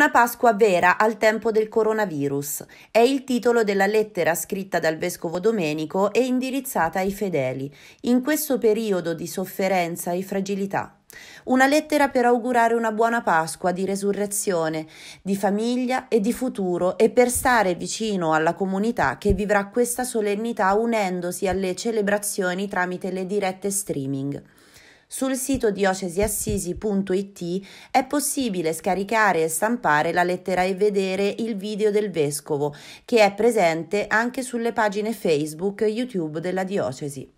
Una Pasqua vera al tempo del coronavirus è il titolo della lettera scritta dal vescovo Domenico e indirizzata ai fedeli, in questo periodo di sofferenza e fragilità. Una lettera per augurare una buona Pasqua di resurrezione, di famiglia e di futuro e per stare vicino alla comunità che vivrà questa solennità unendosi alle celebrazioni tramite le dirette streaming. Sul sito diocesiassisi.it è possibile scaricare e stampare la lettera e vedere il video del vescovo, che è presente anche sulle pagine Facebook e YouTube della diocesi.